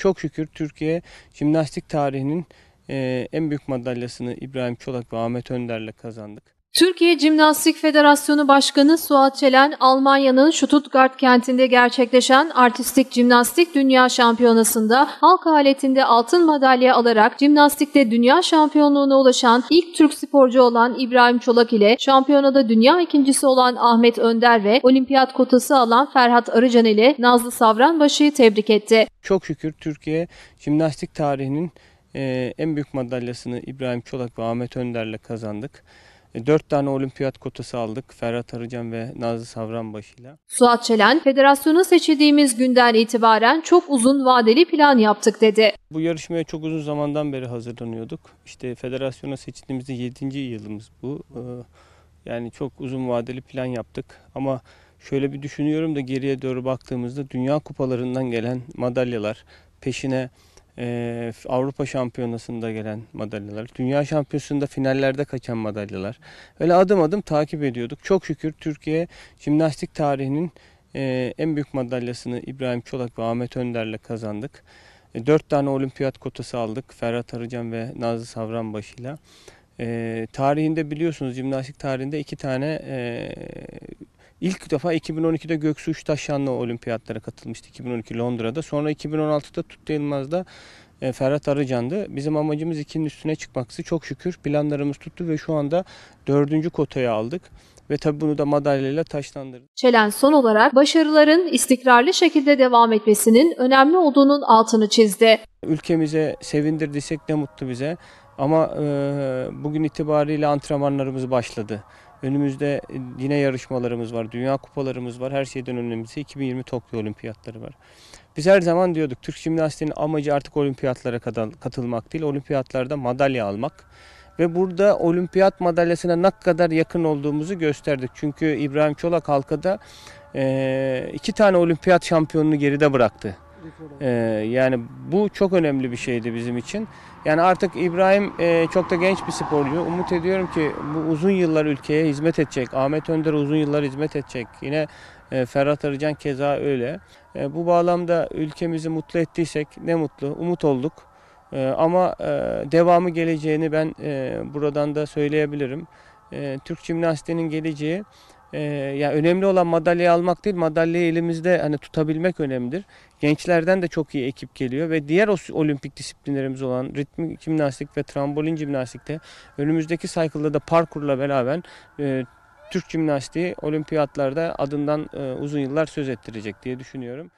Çok şükür Türkiye jimnastik tarihinin en büyük madalyasını İbrahim Çolak ve Ahmet Önder'le kazandık. Türkiye Cimnastik Federasyonu Başkanı Suat Çelen, Almanya'nın Stuttgart kentinde gerçekleşen Artistik Cimnastik Dünya Şampiyonası'nda halk aletinde altın madalya alarak cimnastikte dünya şampiyonluğuna ulaşan ilk Türk sporcu olan İbrahim Çolak ile şampiyonada dünya ikincisi olan Ahmet Önder ve olimpiyat kotası alan Ferhat Arıcan ile Nazlı Savranbaşı'yı tebrik etti. Çok şükür Türkiye cimnastik tarihinin e, en büyük madalyasını İbrahim Çolak ve Ahmet Önder'le kazandık. E, dört tane olimpiyat kotası aldık Ferhat Arıcan ve Nazlı Savranbaşı ile. Suat Çelen, federasyona seçildiğimiz günden itibaren çok uzun vadeli plan yaptık dedi. Bu yarışmaya çok uzun zamandan beri hazırlanıyorduk. İşte federasyona seçildiğimizde 7. yılımız bu. E, yani çok uzun vadeli plan yaptık ama şöyle bir düşünüyorum da geriye doğru baktığımızda dünya kupalarından gelen madalyalar peşine e, Avrupa Şampiyonası'nda gelen madalyalar, Dünya Şampiyonası'nda finallerde kaçan madalyalar. Öyle adım adım takip ediyorduk. Çok şükür Türkiye jimnastik tarihinin e, en büyük madalyasını İbrahim Çolak ve Ahmet Önder'le kazandık. E, 4 tane olimpiyat kotası aldık Ferhat Arıcan ve Nazlı Savranbaşı'yla. E, tarihinde biliyorsunuz jimnastik tarihinde iki tane e, İlk defa 2012'de Göksu Taşan'la olimpiyatlara katılmıştı 2012 Londra'da. Sonra 2016'da Tuttu Yılmaz'da e, Ferhat Arıcan'dı. Bizim amacımız ikinin üstüne çıkmaksı. Çok şükür planlarımız tuttu ve şu anda dördüncü kotayı aldık. Ve tabi bunu da madalyayla taşlandırdık. Çelen son olarak başarıların istikrarlı şekilde devam etmesinin önemli olduğunun altını çizdi. Ülkemize sevindirdiysek ne mutlu bize. Ama e, bugün itibariyle antrenmanlarımız başladı. Önümüzde yine e, yarışmalarımız var, dünya kupalarımız var. Her şeyden önemlisi 2020 Tokyo Olimpiyatları var. Biz her zaman diyorduk Türk jimnastiğinin amacı artık olimpiyatlara katılmak değil, olimpiyatlarda madalya almak. Ve burada olimpiyat madalyasına ne kadar yakın olduğumuzu gösterdik. Çünkü İbrahim Çolak halkada e, iki tane olimpiyat şampiyonunu geride bıraktı. Ee, yani bu çok önemli bir şeydi bizim için. Yani artık İbrahim e, çok da genç bir sporcu. Umut ediyorum ki bu uzun yıllar ülkeye hizmet edecek. Ahmet Önder uzun yıllar hizmet edecek. Yine e, Ferhat Arıcan keza öyle. E, bu bağlamda ülkemizi mutlu ettiysek ne mutlu. Umut olduk. E, ama e, devamı geleceğini ben e, buradan da söyleyebilirim. E, Türk jimnastiğinin geleceği e, ya önemli olan madalyayı almak değil, madalyayı elimizde hani tutabilmek önemlidir. Gençlerden de çok iyi ekip geliyor ve diğer olimpik disiplinlerimiz olan ritmik jimnastik ve trambolin jimnastikte önümüzdeki cycle'da da parkurla beraber e, Türk jimnastiği olimpiyatlarda adından e, uzun yıllar söz ettirecek diye düşünüyorum.